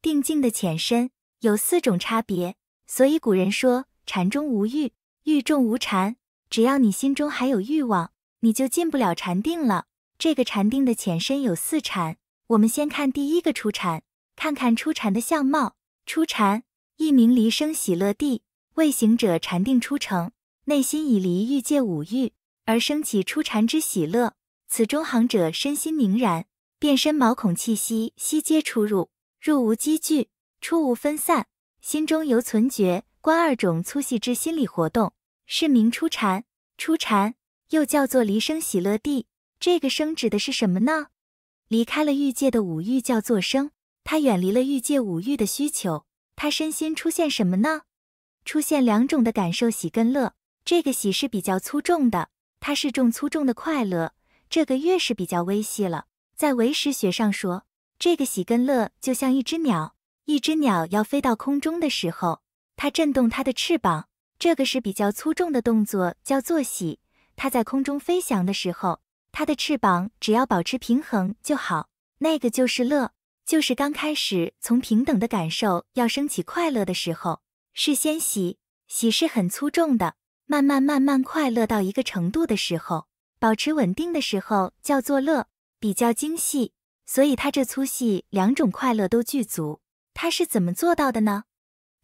定境的浅深有四种差别，所以古人说禅中无欲，欲中无禅。只要你心中还有欲望，你就进不了禅定了。这个禅定的浅深有四禅，我们先看第一个初禅，看看出禅的相貌。初禅一名离生喜乐地，为行者禅定初成，内心已离欲界五欲，而生起初禅之喜乐。此中行者身心凝然，遍身毛孔气息悉皆出入。入无积聚，出无分散，心中犹存觉观二种粗细之心理活动。是名初禅。初禅又叫做离生喜乐地。这个生指的是什么呢？离开了欲界的五欲，叫做生。他远离了欲界五欲的需求，他身心出现什么呢？出现两种的感受，喜跟乐。这个喜是比较粗重的，它是重粗重的快乐。这个乐是比较微细了。在唯识学上说。这个喜跟乐就像一只鸟，一只鸟要飞到空中的时候，它震动它的翅膀，这个是比较粗重的动作，叫做喜。它在空中飞翔的时候，它的翅膀只要保持平衡就好。那个就是乐，就是刚开始从平等的感受要升起快乐的时候，是先喜，喜是很粗重的，慢慢慢慢快乐到一个程度的时候，保持稳定的时候叫做乐，比较精细。所以他这粗细两种快乐都具足，他是怎么做到的呢？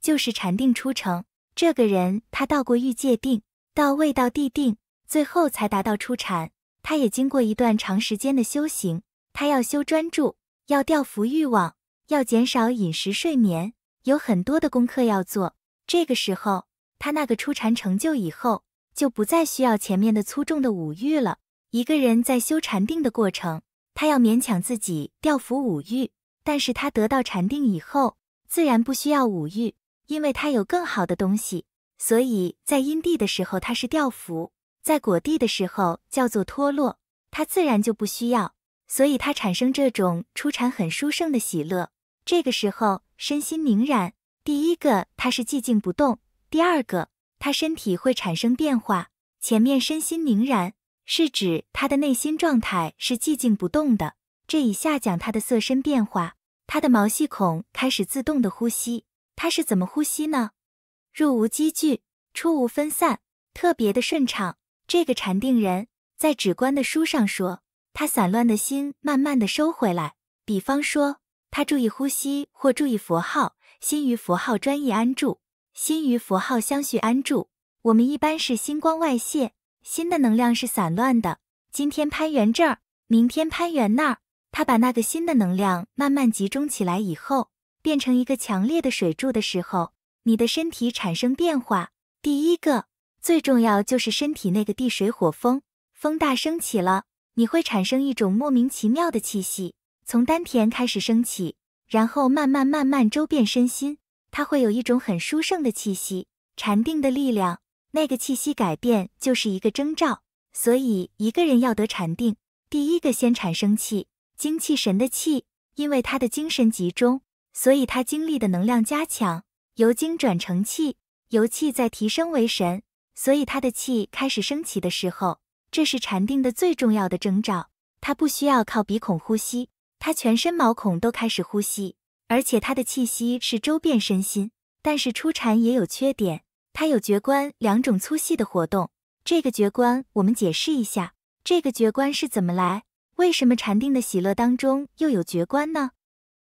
就是禅定初成，这个人他到过欲界定，到未到地定，最后才达到初禅。他也经过一段长时间的修行，他要修专注，要调伏欲望，要减少饮食睡眠，有很多的功课要做。这个时候，他那个初禅成就以后，就不再需要前面的粗重的五欲了。一个人在修禅定的过程。他要勉强自己调伏五欲，但是他得到禅定以后，自然不需要五欲，因为他有更好的东西。所以在阴地的时候他是调伏，在果地的时候叫做脱落，他自然就不需要。所以他产生这种出禅很殊胜的喜乐，这个时候身心凝然。第一个他是寂静不动，第二个他身体会产生变化。前面身心凝然。是指他的内心状态是寂静不动的。这以下讲他的色身变化，他的毛细孔开始自动的呼吸。他是怎么呼吸呢？入无积聚，出无分散，特别的顺畅。这个禅定人在止观的书上说，他散乱的心慢慢的收回来。比方说，他注意呼吸或注意佛号，心于佛号专一安住，心于佛号相续安住。我们一般是心光外泄。新的能量是散乱的，今天攀援这儿，明天攀援那儿。他把那个新的能量慢慢集中起来以后，变成一个强烈的水柱的时候，你的身体产生变化。第一个最重要就是身体那个地水火风，风大升起了，你会产生一种莫名其妙的气息，从丹田开始升起，然后慢慢慢慢周遍身心，它会有一种很殊胜的气息，禅定的力量。那个气息改变就是一个征兆，所以一个人要得禅定，第一个先产生气，精气神的气，因为他的精神集中，所以他精力的能量加强，由精转成气，由气再提升为神，所以他的气开始升起的时候，这是禅定的最重要的征兆。他不需要靠鼻孔呼吸，他全身毛孔都开始呼吸，而且他的气息是周遍身心。但是出禅也有缺点。它有觉观两种粗细的活动。这个觉观，我们解释一下，这个觉观是怎么来？为什么禅定的喜乐当中又有觉观呢？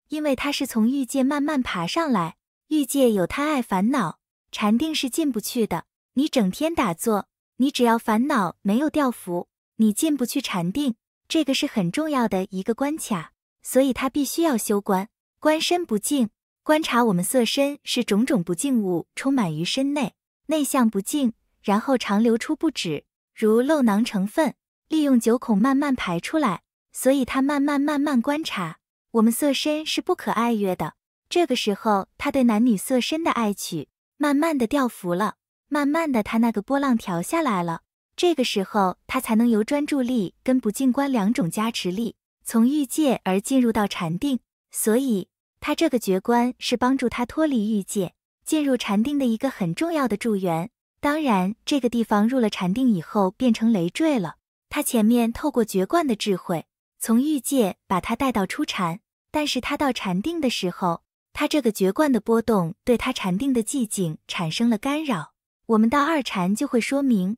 因为它是从欲界慢慢爬上来，欲界有贪爱烦恼，禅定是进不去的。你整天打坐，你只要烦恼没有掉伏，你进不去禅定。这个是很重要的一个关卡，所以它必须要修观，观身不净。观察我们色身是种种不净物充满于身内。内向不净，然后常流出不止，如漏囊成分，利用九孔慢慢排出来。所以他慢慢慢慢观察，我们色身是不可爱乐的。这个时候，他对男女色身的爱取，慢慢的掉浮了，慢慢的他那个波浪调下来了。这个时候，他才能由专注力跟不净观两种加持力，从欲界而进入到禅定。所以他这个觉观是帮助他脱离欲界。进入禅定的一个很重要的助缘，当然这个地方入了禅定以后变成累赘了。他前面透过觉冠的智慧，从欲界把他带到初禅，但是他到禅定的时候，他这个觉冠的波动对他禅定的寂静产生了干扰。我们到二禅就会说明。